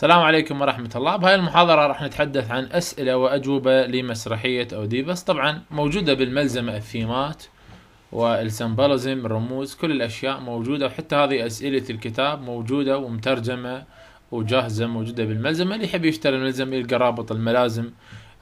السلام عليكم ورحمة الله بهاي المحاضرة راح نتحدث عن أسئلة وأجوبة لمسرحية أوديبس طبعا موجودة بالملزمة الثيمات والسمبلزم الرموز كل الأشياء موجودة وحتى هذه أسئلة الكتاب موجودة ومترجمة وجاهزة موجودة بالملزمة اللي يحب يشتري الملزمة يلقى رابط الملازم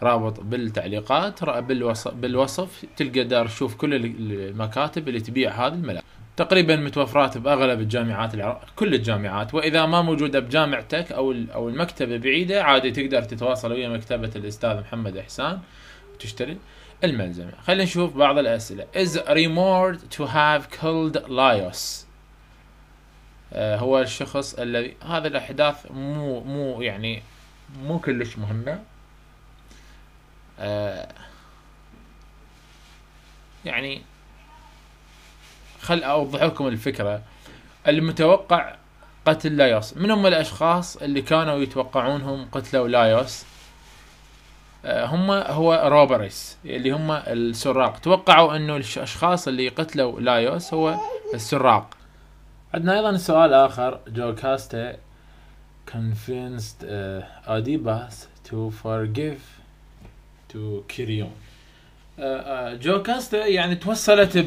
رابط بالتعليقات بالوصف, بالوصف تلقى دار تشوف كل المكاتب اللي تبيع هذه الملازم تقريبا متوفرات باغلب الجامعات العراق كل الجامعات واذا ما موجوده بجامعتك او او المكتبه بعيده عادي تقدر تتواصل ويا مكتبه الاستاذ محمد احسان وتشتري الملزمه خلينا نشوف بعض الاسئله is ريمورد to have killed لايوس آه، هو الشخص الذي هذه الاحداث مو مو يعني مو كلش مهمه آه، يعني خل اوضح لكم الفكره المتوقع قتل لايوس من هم الاشخاص اللي كانوا يتوقعونهم قتلوا لايوس آه، هم هو روبريس اللي هم السراق توقعوا انه الاشخاص اللي قتلوا لايوس هو السراق عندنا ايضا سؤال اخر جو كاستا convinced اديباس آه، تو to forgive to Kirion جو كاستا يعني توصلت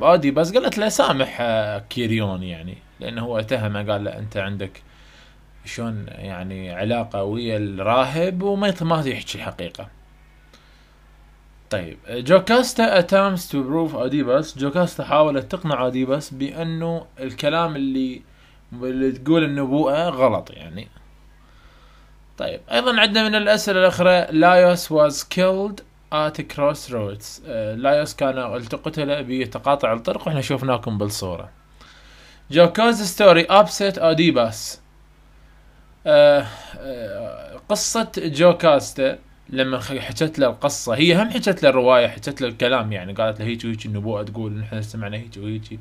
بادي بس قالت له سامح آه، كيريون يعني لانه هو اتهمه قال له انت عندك شلون يعني علاقه ويا الراهب وما ما يحكي الحقيقه طيب جوكاستا اتامس تو بروف اديباس جوكاستا حاولت تقنع اديباس بانه الكلام اللي اللي تقول النبوءه غلط يعني طيب ايضا عندنا من الاسئله الاخرى لايوس واز كيلد آت كروس رودز آه، لايوس كان التقتل بتقاطع الطرق واحنا شوفناكم بالصورة جوكوز ستوري أبسيت أوديباس آه، آه، قصة جوكاستا لما حكت له القصة هي هم حكت له الرواية حكت له الكلام يعني قالت له هيجي وهيجي النبوءة تقول نحن سمعنا هيجي وهيجي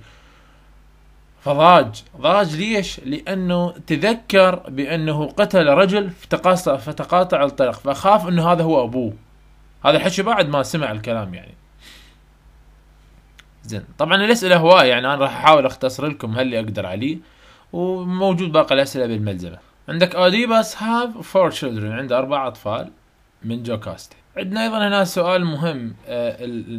فضاج ضاج ليش؟ لأنه تذكر بأنه قتل رجل فتقاطع الطرق فخاف أنه هذا هو أبوه هذا الحكي بعد ما سمع الكلام يعني زين طبعا الاسئله هوايه يعني انا راح احاول اختصر لكم هاللي اقدر عليه وموجود باقي الاسئله بالملزمه عندك اوديباس هاف فور تشيلدرن عنده اربع اطفال من جوكاستي عندنا ايضا هنا سؤال مهم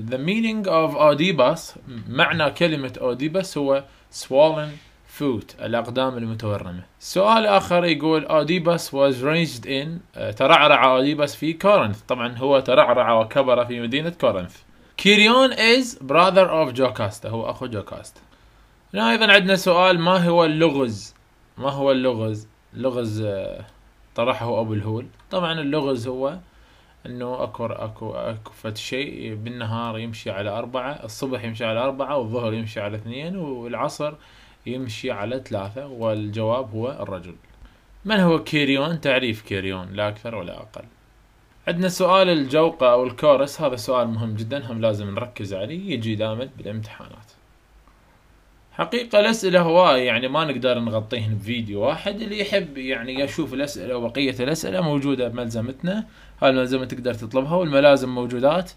ذا مينينج اوف اوديباس معنى كلمه اوديباس هو swollen فوت الأقدام المتورمة سؤال آخر يقول أوديباس was raised in آه، ترعرع أوديباس في كورنث طبعا هو ترعرع وكبر في مدينة كورنث كيريون is brother of جوكاستا هو أخو جوكاستا هنا أيضا عندنا سؤال ما هو اللغز ما هو اللغز لغز آه، طرحه أبو الهول طبعا اللغز هو انه اكو اكو اكو فد شيء بالنهار يمشي على اربعة الصبح يمشي على اربعة والظهر يمشي على اثنين والعصر يمشي على ثلاثة والجواب هو الرجل من هو كيريون؟ تعريف كيريون لا أكثر ولا أقل عندنا سؤال الجوقة أو الكورس هذا سؤال مهم جدا هم لازم نركز عليه يجي دائما بالامتحانات حقيقة الأسئلة هواي يعني ما نقدر نغطيهن بفيديو واحد اللي يحب يعني يشوف الأسئلة وبقية الأسئلة موجودة بملزمتنا هالملزمة تقدر تطلبها والملازم موجودات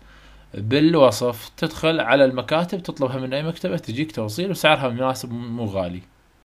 بالوصف تدخل على المكاتب تطلبها من اي مكتبه تجيك توصيل وسعرها مناسب مو غالي